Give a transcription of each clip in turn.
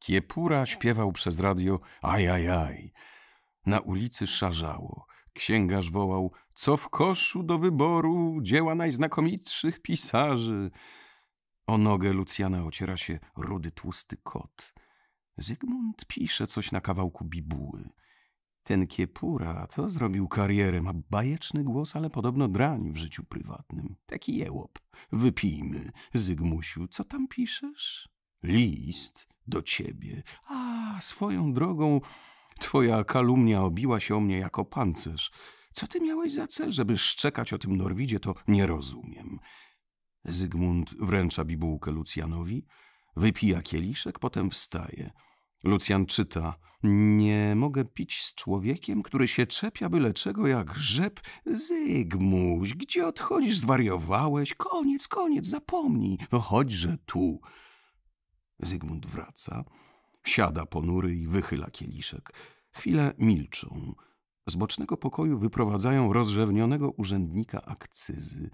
Kiepura śpiewał przez radio ajajaj. Na ulicy szarzało. Księgarz wołał, co w koszu do wyboru dzieła najznakomitszych pisarzy. O nogę Lucjana ociera się rudy tłusty kot. Zygmunt pisze coś na kawałku bibuły. Ten Kiepura to zrobił karierę, ma bajeczny głos, ale podobno drań w życiu prywatnym. Taki jełop. Wypijmy, Zygmusiu, co tam piszesz? List do ciebie. A, swoją drogą, twoja kalumnia obiła się o mnie jako pancerz. Co ty miałeś za cel, żeby szczekać o tym Norwidzie, to nie rozumiem. Zygmunt wręcza bibułkę Lucjanowi, wypija kieliszek, potem wstaje. Lucjan czyta: Nie mogę pić z człowiekiem, który się czepia byle czego jak rzep. Zygmuś, gdzie odchodzisz? Zwariowałeś? Koniec, koniec, zapomnij. No chodźże tu. Zygmunt wraca, siada ponury i wychyla kieliszek. Chwilę milczą. Z bocznego pokoju wyprowadzają rozrzewnionego urzędnika akcyzy.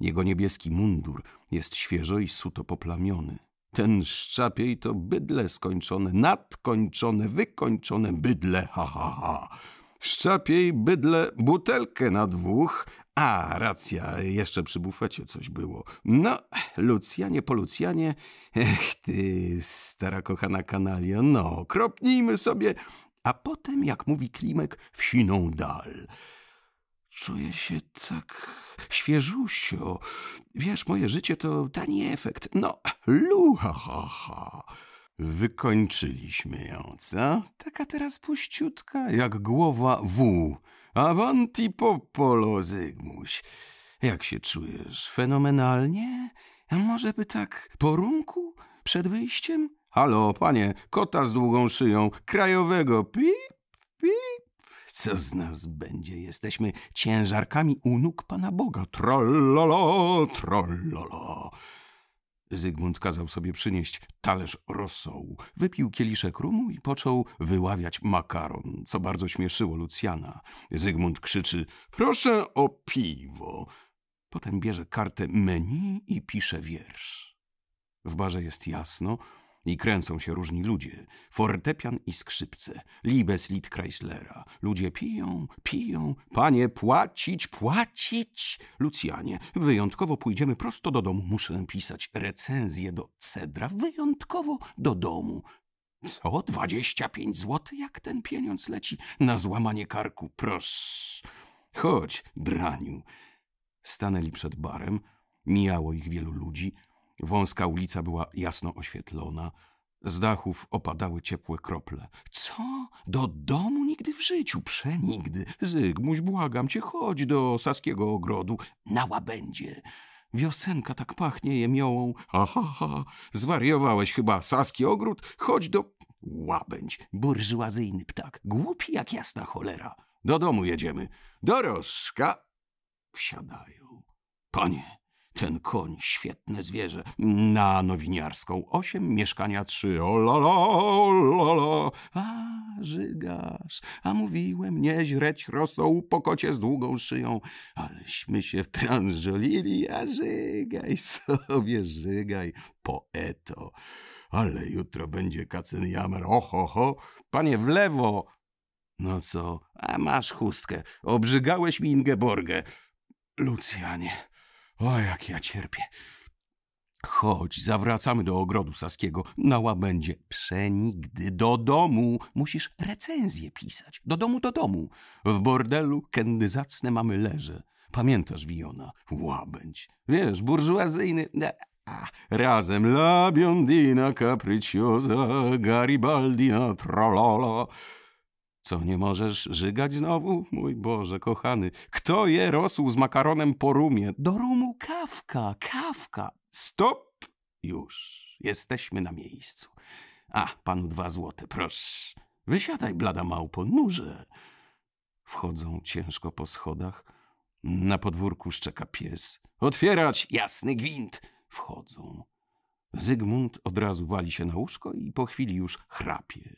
Jego niebieski mundur jest świeżo i suto poplamiony. Ten szczapiej to bydle skończone, nadkończone, wykończone bydle, ha, ha, ha. Szczapiej bydle butelkę na dwóch, a, racja, jeszcze przy bufecie coś było. No, Lucjanie po Lucjanie, ech ty, stara kochana kanalia, no, kropnijmy sobie, a potem, jak mówi Klimek, wsiną dal. Czuję się tak świeżusio. Wiesz, moje życie to tani efekt. No, luha, ha, ha. Wykończyliśmy ją, co? Taka teraz puściutka, jak głowa wół. Avanti popolo, Zygmuś. Jak się czujesz? Fenomenalnie? A może by tak po rumku? Przed wyjściem? Halo, panie, kota z długą szyją, krajowego, pip, pip. Co z nas będzie? Jesteśmy ciężarkami u nóg Pana Boga. Trollolo, trollolo. Zygmunt kazał sobie przynieść talerz rosołu, wypił kieliszek rumu i począł wyławiać makaron, co bardzo śmieszyło Lucjana. Zygmunt krzyczy – proszę o piwo! Potem bierze kartę menu i pisze wiersz. W barze jest jasno – i kręcą się różni ludzie. Fortepian i skrzypce. Libeslit Chryslera. Ludzie piją, piją. Panie, płacić, płacić! Lucjanie, wyjątkowo pójdziemy prosto do domu. Muszę pisać recenzję do Cedra. Wyjątkowo do domu. Co? Dwadzieścia pięć złotych? Jak ten pieniądz leci na złamanie karku? Proszę. Chodź, draniu. Stanęli przed barem. Mijało ich wielu ludzi – Wąska ulica była jasno oświetlona. Z dachów opadały ciepłe krople. Co? Do domu nigdy w życiu, przenigdy. Zygmuś, błagam cię, chodź do Saskiego Ogrodu, na łabędzie. Wiosenka tak pachnie jemiołą. Ha, ha, ha. Zwariowałeś chyba, Saski Ogród? Chodź do... Łabędź, burżuazyjny ptak, głupi jak jasna cholera. Do domu jedziemy. Dorożka! Wsiadają. Panie, ten koń, świetne zwierzę. Na Nowiniarską osiem, mieszkania trzy. O lolo, lolo. A, żygasz. A mówiłem, nie źreć rosołu po kocie z długą szyją. Aleśmy się wtrążolili, a żygaj sobie, żygaj, poeto. Ale jutro będzie kacyn jamer. Oho, ho. Panie w lewo. No co? A masz chustkę. Obrzygałeś mi Ingeborgę. Lucjanie... O, jak ja cierpię. Chodź, zawracamy do ogrodu Saskiego, na łabędzie. Przenigdy do domu. Musisz recenzję pisać. Do domu, do domu. W bordelu kędy zacne mamy leże. Pamiętasz, Wiona? Łabędź. Wiesz, burżuazyjny... E, razem la biondina capricciosa, Garibaldina trololo. Co, nie możesz żygać znowu? Mój Boże, kochany, kto je rosł z makaronem po rumie? Do rumu kawka, kawka. Stop! Już, jesteśmy na miejscu. A, panu dwa złote, proszę. Wysiadaj, blada małpo, nurze. Wchodzą ciężko po schodach. Na podwórku szczeka pies. Otwierać, jasny gwint! Wchodzą. Zygmunt od razu wali się na łóżko i po chwili już chrapie.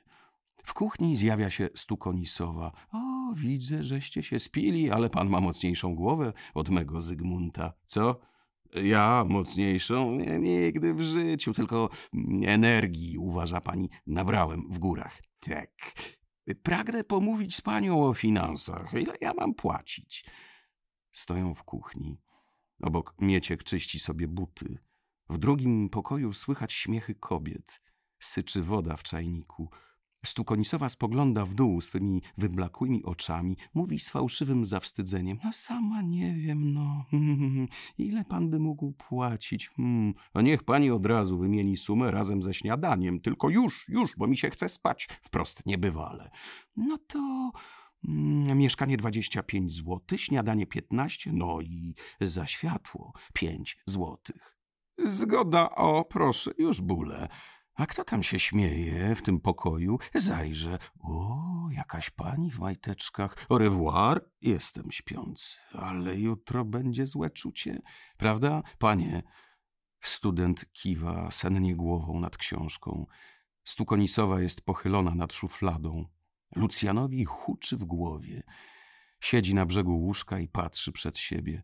W kuchni zjawia się stukonisowa. O, widzę, żeście się spili, ale pan ma mocniejszą głowę od mego Zygmunta. Co? Ja mocniejszą? Nie, nigdy w życiu, tylko energii, uważa pani, nabrałem w górach. Tak. Pragnę pomówić z panią o finansach. Ile ja mam płacić? Stoją w kuchni. Obok Mieciek czyści sobie buty. W drugim pokoju słychać śmiechy kobiet. Syczy woda w czajniku. Stukonisowa spogląda w dół swymi wyblakłymi oczami, mówi z fałszywym zawstydzeniem. No sama nie wiem, no. Ile pan by mógł płacić? Hmm. A no niech pani od razu wymieni sumę razem ze śniadaniem. Tylko już, już, bo mi się chce spać. Wprost niebywale. No to... Mm, mieszkanie 25 zł, śniadanie 15, no i za światło 5 złotych. Zgoda, o proszę, już bóle. A kto tam się śmieje w tym pokoju? Zajrzę. O, jakaś pani w majteczkach. Au revoir, jestem śpiący. Ale jutro będzie złe czucie. Prawda, panie? Student kiwa sennie głową nad książką. Stukonisowa jest pochylona nad szufladą. Lucjanowi huczy w głowie. Siedzi na brzegu łóżka i patrzy przed siebie.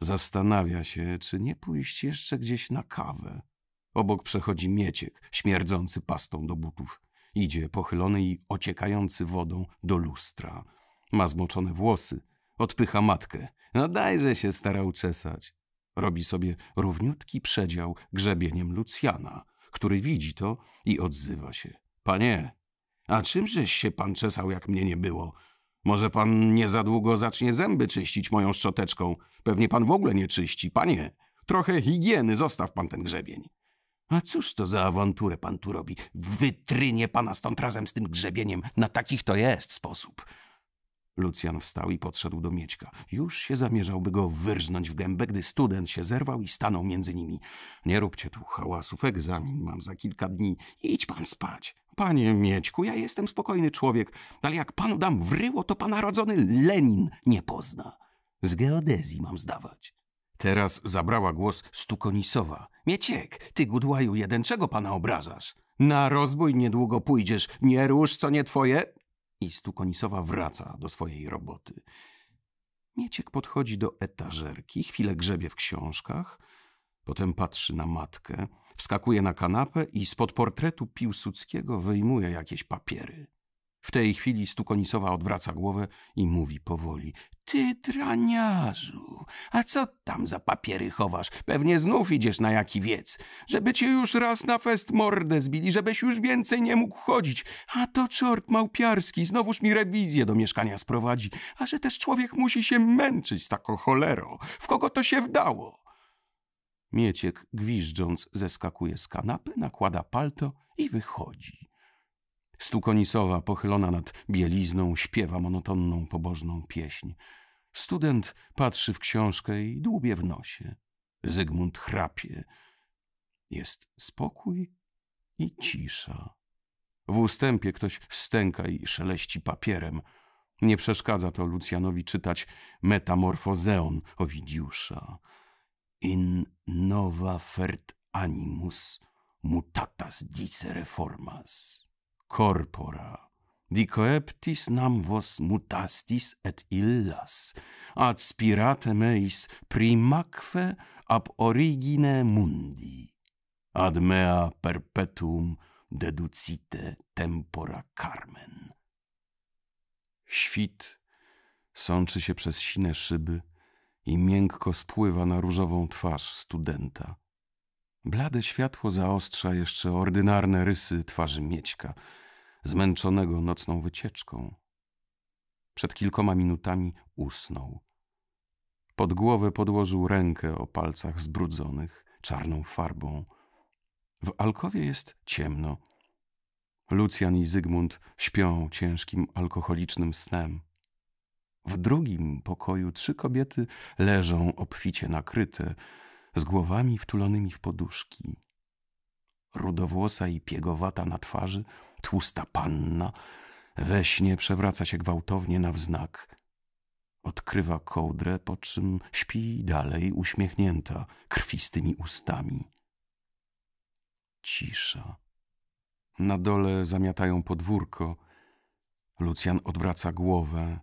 Zastanawia się, czy nie pójść jeszcze gdzieś na kawę. Obok przechodzi mieciek, śmierdzący pastą do butów. Idzie pochylony i ociekający wodą do lustra. Ma zmoczone włosy. Odpycha matkę. No dajże się starał czesać. Robi sobie równiutki przedział grzebieniem Lucjana, który widzi to i odzywa się. Panie, a czymżeś się pan czesał, jak mnie nie było? Może pan nie za długo zacznie zęby czyścić moją szczoteczką? Pewnie pan w ogóle nie czyści. Panie, trochę higieny, zostaw pan ten grzebień. A cóż to za awanturę pan tu robi? Wytrynie pana stąd razem z tym grzebieniem. Na takich to jest sposób. Lucjan wstał i podszedł do Miećka. Już się zamierzał, by go wyrżnąć w gębę, gdy student się zerwał i stanął między nimi. Nie róbcie tu hałasów, egzamin mam za kilka dni. Idź pan spać. Panie Miećku, ja jestem spokojny człowiek, ale jak panu dam wryło, to pana rodzony Lenin nie pozna. Z geodezji mam zdawać. Teraz zabrała głos Stukonisowa. Mieciek, ty gudłaju jeden, czego pana obrażasz? Na rozbój niedługo pójdziesz, nie rusz, co nie twoje. I Stukonisowa wraca do swojej roboty. Mieciek podchodzi do etażerki, chwilę grzebie w książkach, potem patrzy na matkę, wskakuje na kanapę i spod portretu Piłsudskiego wyjmuje jakieś papiery. W tej chwili Stukonisowa odwraca głowę i mówi powoli. Ty draniarzu, a co tam za papiery chowasz? Pewnie znów idziesz na jaki wiec. Żeby cię już raz na fest mordę zbili, żebyś już więcej nie mógł chodzić. A to czort małpiarski, znowuż mi rewizję do mieszkania sprowadzi. A że też człowiek musi się męczyć z taką cholerą. W kogo to się wdało? Mieciek gwiżdżąc zeskakuje z kanapy, nakłada palto i wychodzi. Stukonisowa, pochylona nad bielizną, śpiewa monotonną, pobożną pieśń. Student patrzy w książkę i dłubie w nosie. Zygmunt chrapie. Jest spokój i cisza. W ustępie ktoś stęka i szeleści papierem. Nie przeszkadza to Lucjanowi czytać Metamorfozeon Owidiusza. In nova fert animus mutatas dice reformas corpora. Dicoeptis nam vos mutastis et illas, adspirate meis primaque ab origine mundi. Ad mea perpetuum deducite tempora carmen. Świt sączy się przez sine szyby i miękko spływa na różową twarz studenta. Blade światło zaostrza jeszcze ordynarne rysy twarzy Miećka – zmęczonego nocną wycieczką. Przed kilkoma minutami usnął. Pod głowę podłożył rękę o palcach zbrudzonych czarną farbą. W alkowie jest ciemno. Lucjan i Zygmunt śpią ciężkim alkoholicznym snem. W drugim pokoju trzy kobiety leżą obficie nakryte, z głowami wtulonymi w poduszki. Rudowłosa i piegowata na twarzy – Tłusta panna we śnie przewraca się gwałtownie na wznak. Odkrywa kołdrę, po czym śpi dalej uśmiechnięta, krwistymi ustami. Cisza. Na dole zamiatają podwórko. Lucjan odwraca głowę.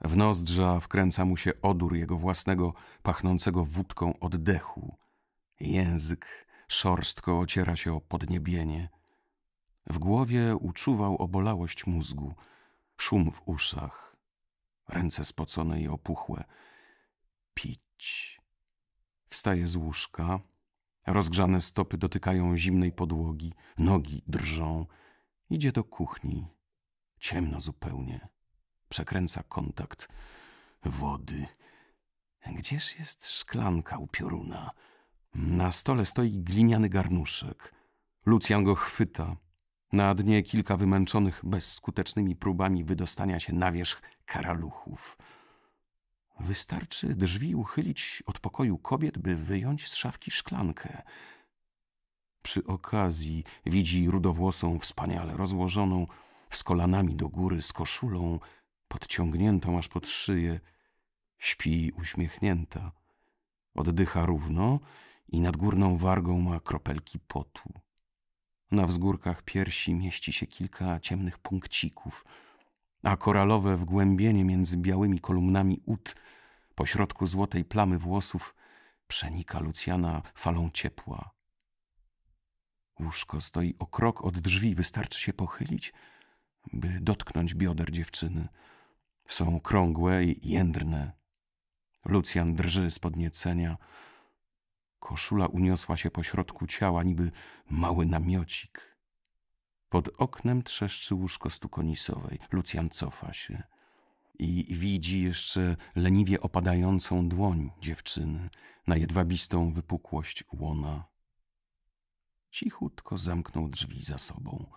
W nozdrza wkręca mu się odór jego własnego, pachnącego wódką oddechu. Język szorstko ociera się o podniebienie. W głowie uczuwał obolałość mózgu, szum w uszach, ręce spocone i opuchłe. Pić. Wstaje z łóżka, rozgrzane stopy dotykają zimnej podłogi, nogi drżą. Idzie do kuchni. Ciemno zupełnie. Przekręca kontakt. Wody. Gdzież jest szklanka u pioruna? Na stole stoi gliniany garnuszek. Lucjan go chwyta, na dnie kilka wymęczonych bezskutecznymi próbami wydostania się na wierzch karaluchów. Wystarczy drzwi uchylić od pokoju kobiet, by wyjąć z szafki szklankę. Przy okazji widzi rudowłosą wspaniale rozłożoną, z kolanami do góry, z koszulą, podciągniętą aż pod szyję. Śpi uśmiechnięta. Oddycha równo i nad górną wargą ma kropelki potu. Na wzgórkach piersi mieści się kilka ciemnych punkcików, a koralowe wgłębienie między białymi kolumnami ut pośrodku złotej plamy włosów, przenika Lucjana falą ciepła. Łóżko stoi o krok od drzwi, wystarczy się pochylić, by dotknąć bioder dziewczyny. Są krągłe i jędrne. Lucjan drży z podniecenia. Koszula uniosła się pośrodku ciała, niby mały namiocik. Pod oknem trzeszczy łóżko stukonisowej. Lucjan cofa się i widzi jeszcze leniwie opadającą dłoń dziewczyny na jedwabistą wypukłość łona. Cichutko zamknął drzwi za sobą.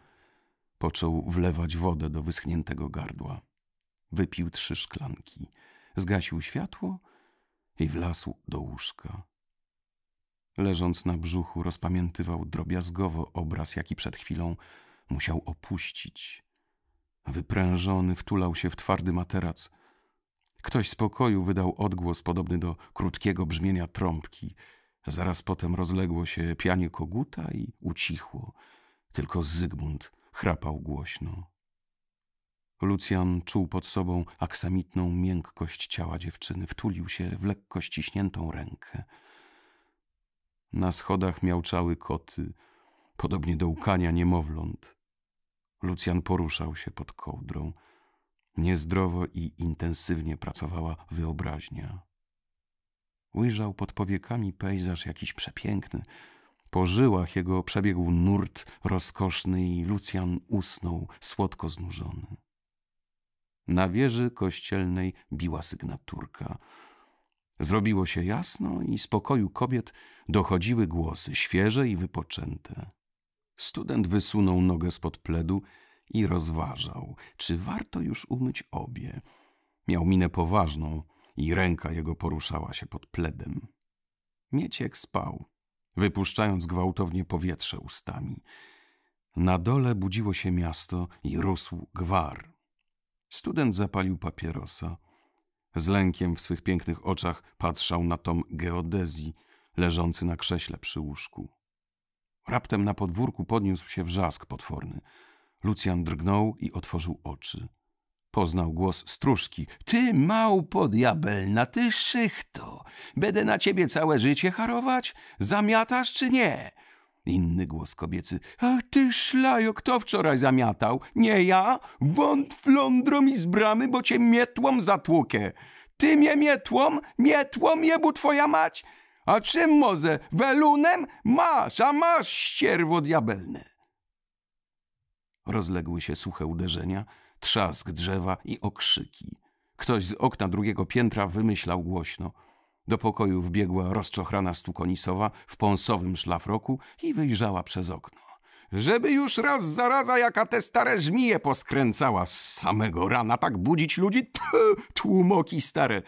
Począł wlewać wodę do wyschniętego gardła. Wypił trzy szklanki, zgasił światło i wlazł do łóżka. Leżąc na brzuchu, rozpamiętywał drobiazgowo obraz, jaki przed chwilą musiał opuścić. Wyprężony wtulał się w twardy materac. Ktoś z pokoju wydał odgłos podobny do krótkiego brzmienia trąbki. Zaraz potem rozległo się pianie koguta i ucichło. Tylko Zygmunt chrapał głośno. Lucjan czuł pod sobą aksamitną miękkość ciała dziewczyny, wtulił się w lekko ściśniętą rękę. Na schodach miałczały koty, podobnie do łkania niemowląt. Lucjan poruszał się pod kołdrą. Niezdrowo i intensywnie pracowała wyobraźnia. Ujrzał pod powiekami pejzaż jakiś przepiękny. Po żyłach jego przebiegł nurt rozkoszny i Lucjan usnął, słodko znużony. Na wieży kościelnej biła sygnaturka – Zrobiło się jasno i z pokoju kobiet dochodziły głosy, świeże i wypoczęte. Student wysunął nogę spod pledu i rozważał, czy warto już umyć obie. Miał minę poważną i ręka jego poruszała się pod pledem. Mieciek spał, wypuszczając gwałtownie powietrze ustami. Na dole budziło się miasto i rósł gwar. Student zapalił papierosa – z lękiem w swych pięknych oczach patrzał na tom geodezji, leżący na krześle przy łóżku. Raptem na podwórku podniósł się wrzask potworny. Lucjan drgnął i otworzył oczy. Poznał głos stróżki. Ty, małpo diabelna, ty szychto! Będę na ciebie całe życie harować? Zamiatasz czy nie? Inny głos kobiecy. Ach ty szlajo, kto wczoraj zamiatał? Nie ja? Bąd flądro mi z bramy, bo cię mietłom zatłukę. Ty mnie mietłom? Mietłom jebu twoja mać? A czym może? Welunem? Masz, a masz ścierwo diabelne. Rozległy się suche uderzenia, trzask drzewa i okrzyki. Ktoś z okna drugiego piętra wymyślał głośno – do pokoju wbiegła rozczochrana stukonisowa w pąsowym szlafroku i wyjrzała przez okno. Żeby już raz zaraza, jaka te stare żmije poskręcała z samego rana, tak budzić ludzi, t, tłumoki stare.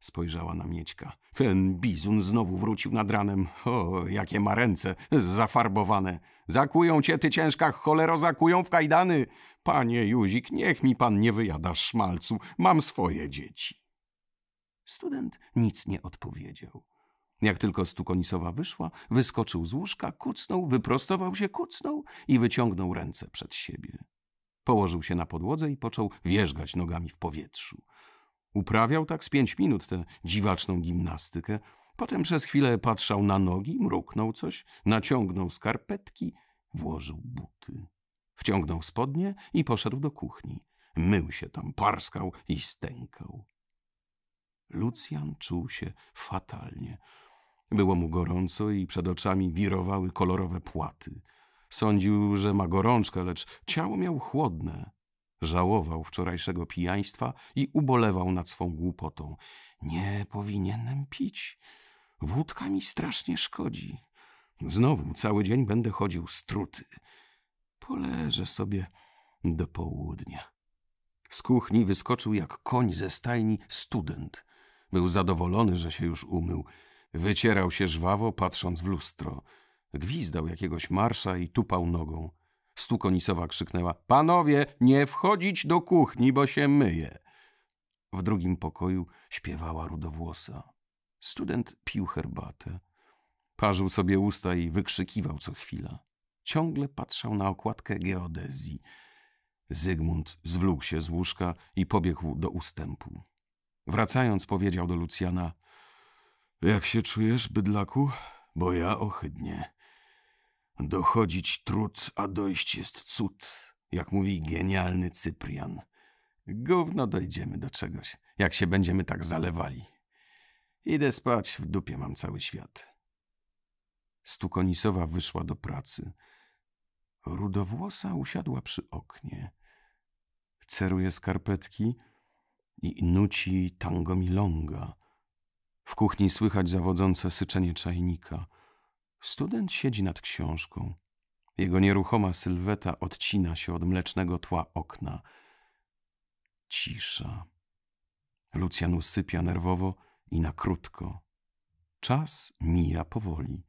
Spojrzała na Miećka. Ten bizun znowu wrócił nad ranem. O, jakie ma ręce, zafarbowane. Zakują cię, ty ciężka cholero, zakują w kajdany. Panie Juzik, niech mi pan nie wyjada szmalcu, mam swoje dzieci. Student nic nie odpowiedział. Jak tylko Stukonisowa wyszła, wyskoczył z łóżka, kucnął, wyprostował się, kucnął i wyciągnął ręce przed siebie. Położył się na podłodze i począł wierzgać nogami w powietrzu. Uprawiał tak z pięć minut tę dziwaczną gimnastykę. Potem przez chwilę patrzał na nogi, mruknął coś, naciągnął skarpetki, włożył buty. Wciągnął spodnie i poszedł do kuchni. Mył się tam, parskał i stękał. Lucjan czuł się fatalnie. Było mu gorąco i przed oczami wirowały kolorowe płaty. Sądził, że ma gorączkę, lecz ciało miał chłodne. Żałował wczorajszego pijaństwa i ubolewał nad swą głupotą. Nie powinienem pić. Wódka mi strasznie szkodzi. Znowu cały dzień będę chodził struty. Poleżę sobie do południa. Z kuchni wyskoczył jak koń ze stajni student. Był zadowolony, że się już umył. Wycierał się żwawo, patrząc w lustro. Gwizdał jakiegoś marsza i tupał nogą. Stukonisowa krzyknęła – Panowie, nie wchodzić do kuchni, bo się myje. W drugim pokoju śpiewała rudowłosa. Student pił herbatę. Parzył sobie usta i wykrzykiwał co chwila. Ciągle patrzał na okładkę geodezji. Zygmunt zwlókł się z łóżka i pobiegł do ustępu. Wracając powiedział do Lucjana. Jak się czujesz, bydlaku? Bo ja ohydnie. Dochodzić trud, a dojść jest cud, jak mówi genialny Cyprian. Gówno dojdziemy do czegoś, jak się będziemy tak zalewali. Idę spać, w dupie mam cały świat. Stukonisowa wyszła do pracy. Rudowłosa usiadła przy oknie. Ceruje skarpetki, i nuci tango milonga. W kuchni słychać zawodzące syczenie czajnika. Student siedzi nad książką. Jego nieruchoma sylweta odcina się od mlecznego tła okna. Cisza. Lucjan usypia nerwowo i na krótko. Czas mija powoli.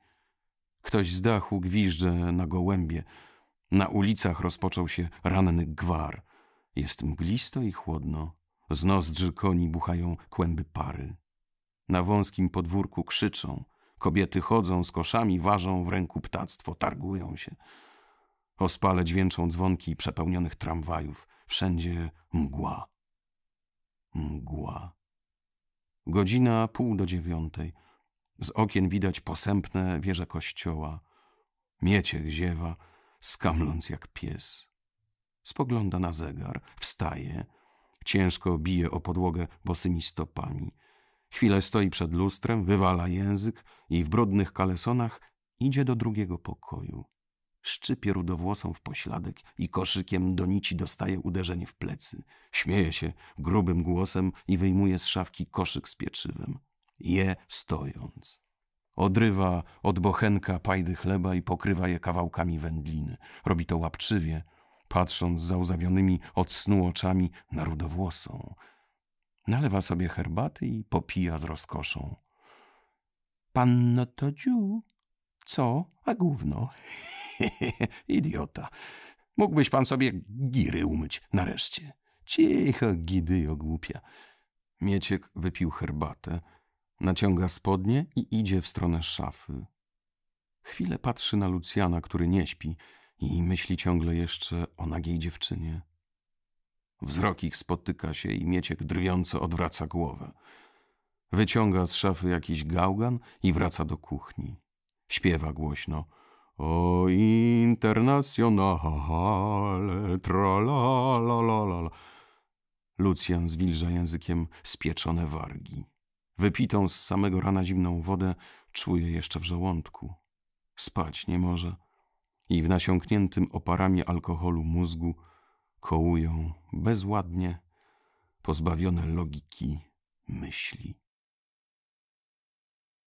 Ktoś z dachu gwizdże na gołębie. Na ulicach rozpoczął się ranny gwar. Jest mglisto i chłodno. Z nozdrzy koni buchają kłęby pary. Na wąskim podwórku krzyczą. Kobiety chodzą z koszami, ważą w ręku ptactwo, targują się. Ospale dźwięczą dzwonki przepełnionych tramwajów. Wszędzie mgła. Mgła. Godzina pół do dziewiątej. Z okien widać posępne wieże kościoła. Mieciech ziewa, skamląc jak pies. Spogląda na zegar, wstaje, Ciężko bije o podłogę bosymi stopami. Chwilę stoi przed lustrem, wywala język i w brudnych kalesonach idzie do drugiego pokoju. Szczypie rudowłosą w pośladek i koszykiem do nici dostaje uderzenie w plecy. Śmieje się grubym głosem i wyjmuje z szafki koszyk z pieczywem. Je stojąc. Odrywa od bochenka pajdy chleba i pokrywa je kawałkami wędliny. Robi to łapczywie, patrząc załzawionymi od snu oczami na rudowłosą. Nalewa sobie herbaty i popija z rozkoszą. Panno to dziu. Co? A gówno. Idiota. Mógłbyś pan sobie giry umyć nareszcie. Cicho, gidyjo głupia. Mieciek wypił herbatę, naciąga spodnie i idzie w stronę szafy. Chwilę patrzy na Lucjana, który nie śpi, i myśli ciągle jeszcze o nagiej dziewczynie. Wzrok ich spotyka się i Mieciek drwiąco odwraca głowę. Wyciąga z szafy jakiś gałgan i wraca do kuchni. Śpiewa głośno. O internationale, tralalalala. Lucjan zwilża językiem spieczone wargi. Wypitą z samego rana zimną wodę czuje jeszcze w żołądku. Spać nie może i w nasiąkniętym oparami alkoholu mózgu kołują bezładnie pozbawione logiki myśli.